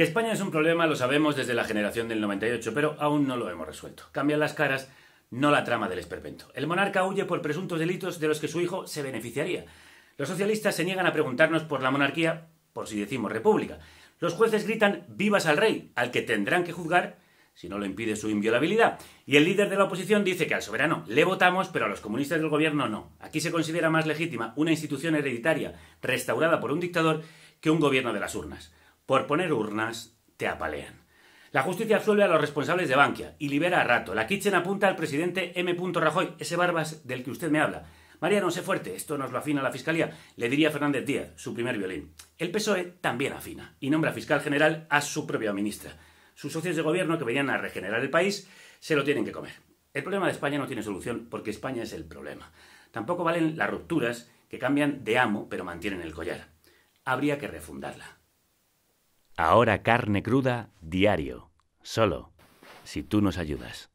Que España es un problema lo sabemos desde la generación del 98, pero aún no lo hemos resuelto. Cambian las caras, no la trama del esperpento. El monarca huye por presuntos delitos de los que su hijo se beneficiaría. Los socialistas se niegan a preguntarnos por la monarquía, por si decimos república. Los jueces gritan vivas al rey, al que tendrán que juzgar si no lo impide su inviolabilidad. Y el líder de la oposición dice que al soberano le votamos, pero a los comunistas del gobierno no. Aquí se considera más legítima una institución hereditaria restaurada por un dictador que un gobierno de las urnas. Por poner urnas, te apalean. La justicia absuelve a los responsables de Bankia y libera a Rato. La Kitchen apunta al presidente M. Rajoy, ese barbas del que usted me habla. María, no sé fuerte, esto nos lo afina la Fiscalía, le diría Fernández Díaz, su primer violín. El PSOE también afina y nombra fiscal general a su propia ministra. Sus socios de gobierno que venían a regenerar el país se lo tienen que comer. El problema de España no tiene solución porque España es el problema. Tampoco valen las rupturas que cambian de amo pero mantienen el collar. Habría que refundarla. Ahora carne cruda diario, solo, si tú nos ayudas.